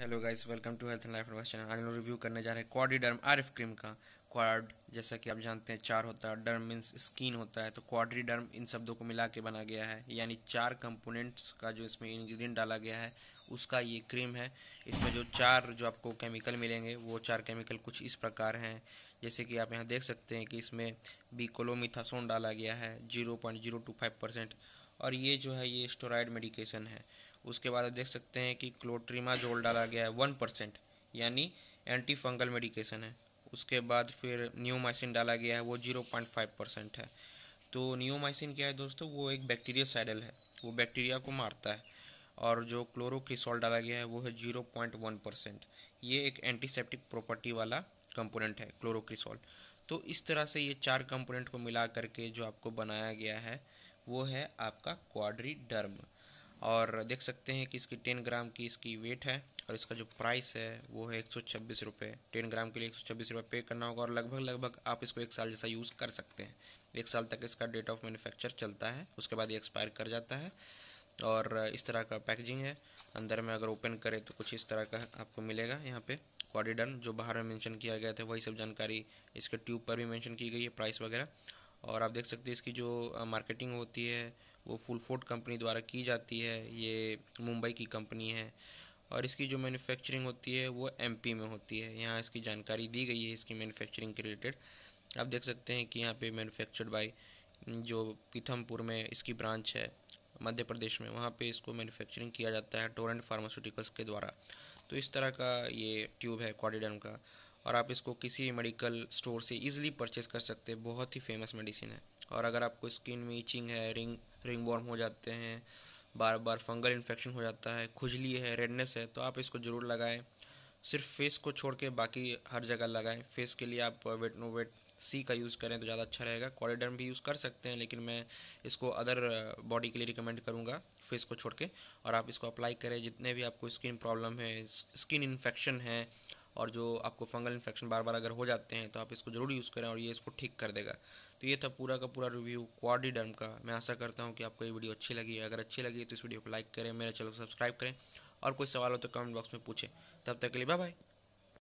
hello guys welcome to health and life channel आज हम लोग रिव्यू करने जा रहे हैं क्वाड्रीडर्म आरएफ क्रीम का क्वाड जैसा कि आप जानते हैं चार होता है डर्म मीन्स स्किन होता है तो क्वाड्रीडर्म इन शब्दों को मिला के बना गया है यानी चार कंपोनेंट्स का जो इसमें इंग्रेडिएंट डाला गया है उसका ये क्रीम है इसमें जो चार जो आपको केमिकल मिलेंगे वो चार केमिकल कुछ इस प्रकार हैं जैसे कि आप यहाँ देख सकते हैं कि इसमें बीकोलोमिथासोन डाला गया है zero point zero two five percent और ये जो है ये स्टोराइड मेडिकेशन है उसके बाद आप देख सकते हैं कि क्लोट्रीमा जोल डाला गया है वन परसेंट यानी एंटी फंगल मेडिकेशन है उसके बाद फिर न्यूमाइसिन डाला गया है वो जीरो पॉइंट फाइव परसेंट है तो न्यूमाइसिन क्या है दोस्तों वो एक बैक्टीरिया साइडल है वो बैक्टीरिया को मारता है और जो क्लोरोक्रिसोल डाला गया है वो है जीरो पॉइंट वन परसेंट ये एक एंटीसेप्टिक प्रॉपर्टी वाला कंपोनेंट है क्लोरोक्रिसोल तो इस तरह से ये चार कंपोनेंट को मिला करके जो आपको बनाया गया है वो है आपका डर्म और देख सकते हैं कि इसकी टेन ग्राम की इसकी वेट है और इसका जो प्राइस है वो है एक सौ छब्बीस रुपये टेन ग्राम के लिए एक सौ छब्बीस रुपये पे करना होगा और लगभग लगभग आप इसको एक साल जैसा यूज़ कर सकते हैं एक साल तक इसका डेट ऑफ मैन्युफैक्चर चलता है उसके बाद ये एक्सपायर कर जाता है और इस तरह का पैकेजिंग है अंदर में अगर ओपन करें तो कुछ इस तरह का आपको मिलेगा यहाँ पे क्वाडिडन जो बाहर में मेंशन किया गया था वही सब जानकारी इसके ट्यूब पर भी मेंशन की गई है प्राइस वगैरह और आप देख सकते हैं इसकी जो मार्केटिंग होती है वो फुल फोर्ट कंपनी द्वारा की जाती है ये मुंबई की कंपनी है और इसकी जो मैन्युफैक्चरिंग होती है वो एमपी में होती है यहाँ इसकी जानकारी दी गई है इसकी मैन्युफैक्चरिंग के रिलेटेड आप देख सकते हैं कि यहाँ पे मैन्युफैक्चर्ड बाय जो पीथमपुर में इसकी ब्रांच है मध्य प्रदेश में वहाँ पे इसको मैन्युफैक्चरिंग किया जाता है टोरेंट फार्मास्यूटिकल्स के द्वारा तो इस तरह का ये ट्यूब है क्वाडिडम का और आप इसको किसी भी मेडिकल स्टोर से ईजिली परचेज कर सकते हैं बहुत ही फेमस मेडिसिन है और अगर आपको स्किन में इचिंग है रिंग रिंग वॉर्म हो जाते हैं बार बार फंगल इन्फेक्शन हो जाता है खुजली है रेडनेस है तो आप इसको ज़रूर लगाएं सिर्फ फेस को छोड़ के बाकी हर जगह लगाएं फेस के लिए आप वेट नो वेट सी का यूज़ करें तो ज़्यादा अच्छा रहेगा कॉरिडर भी यूज़ कर सकते हैं लेकिन मैं इसको अदर बॉडी uh, के लिए रिकमेंड करूँगा फेस को छोड़ के और आप इसको अप्लाई करें जितने भी आपको स्किन प्रॉब्लम है स्किन इन्फेक्शन है और जो आपको फंगल इन्फेक्शन बार बार अगर हो जाते हैं तो आप इसको ज़रूर यूज़ करें और ये इसको ठीक कर देगा तो ये था पूरा का पूरा रिव्यू क्वाडिडर्म का मैं आशा करता हूँ कि आपको ये वीडियो अच्छी लगी है अगर अच्छी लगी तो इस वीडियो को लाइक करें मेरे चैनल को सब्सक्राइब करें और कोई सवाल हो तो कमेंट बॉक्स में पूछें तब तक के लिए बाय बाय